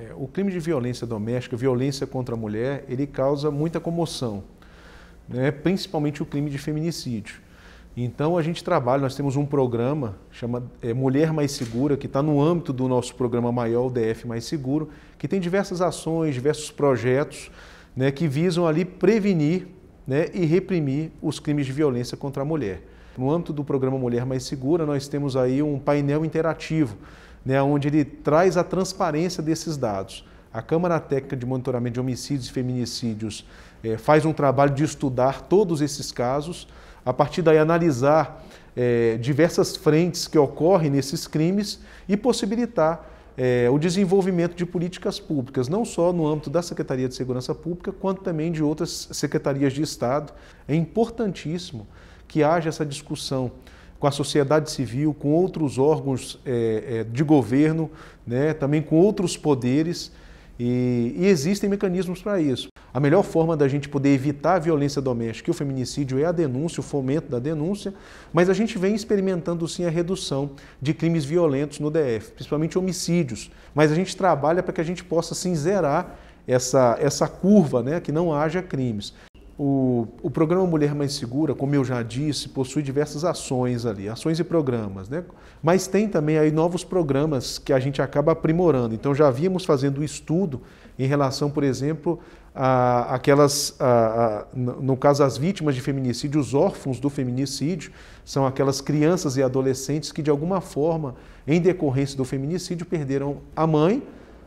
É, o crime de violência doméstica, violência contra a mulher, ele causa muita comoção, né? principalmente o crime de feminicídio. Então a gente trabalha, nós temos um programa chamado é, Mulher Mais Segura, que está no âmbito do nosso programa maior, o DF Mais Seguro, que tem diversas ações, diversos projetos né, que visam ali prevenir né, e reprimir os crimes de violência contra a mulher. No âmbito do programa Mulher Mais Segura, nós temos aí um painel interativo né, onde ele traz a transparência desses dados. A Câmara Técnica de Monitoramento de Homicídios e Feminicídios é, faz um trabalho de estudar todos esses casos, a partir daí analisar é, diversas frentes que ocorrem nesses crimes e possibilitar é, o desenvolvimento de políticas públicas, não só no âmbito da Secretaria de Segurança Pública, quanto também de outras secretarias de Estado. É importantíssimo que haja essa discussão com a sociedade civil, com outros órgãos é, é, de governo, né, também com outros poderes, e, e existem mecanismos para isso. A melhor forma da gente poder evitar a violência doméstica e o feminicídio é a denúncia, o fomento da denúncia, mas a gente vem experimentando sim a redução de crimes violentos no DF, principalmente homicídios. Mas a gente trabalha para que a gente possa sim zerar essa, essa curva, né, que não haja crimes. O, o, programa Mulher Mais Segura, como eu já disse, possui diversas ações ali, ações e programas, né? Mas tem também aí novos programas que a gente acaba aprimorando. Então já víamos fazendo estudo em relação, por exemplo, a, aquelas, a, a, no caso as vítimas de feminicídio, os órfãos do feminicídio são aquelas crianças e adolescentes que de alguma forma, em decorrência do feminicídio, perderam a mãe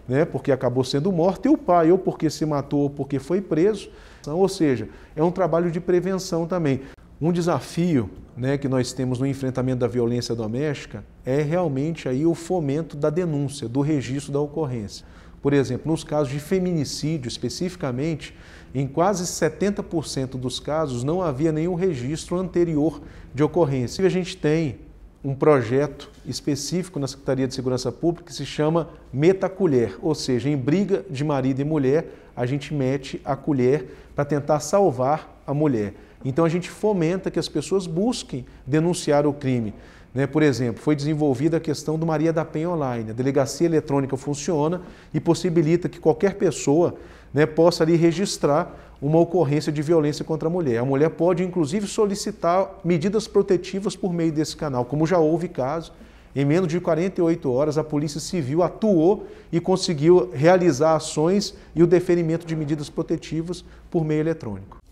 né, porque acabou sendo morto, e o pai, ou porque se matou, ou porque foi preso. Então, ou seja, é um trabalho de prevenção também. Um desafio né, que nós temos no enfrentamento da violência doméstica é realmente aí o fomento da denúncia, do registro da ocorrência. Por exemplo, nos casos de feminicídio especificamente, em quase 70% dos casos não havia nenhum registro anterior de ocorrência. E a gente tem um projeto específico na Secretaria de Segurança Pública que se chama Meta Colher, ou seja, em briga de marido e mulher, a gente mete a colher para tentar salvar a mulher. Então a gente fomenta que as pessoas busquem denunciar o crime. Né? Por exemplo, foi desenvolvida a questão do Maria da Penha Online. A delegacia eletrônica funciona e possibilita que qualquer pessoa né, possa ali registrar uma ocorrência de violência contra a mulher. A mulher pode, inclusive, solicitar medidas protetivas por meio desse canal, como já houve caso. Em menos de 48 horas, a Polícia Civil atuou e conseguiu realizar ações e o deferimento de medidas protetivas por meio eletrônico.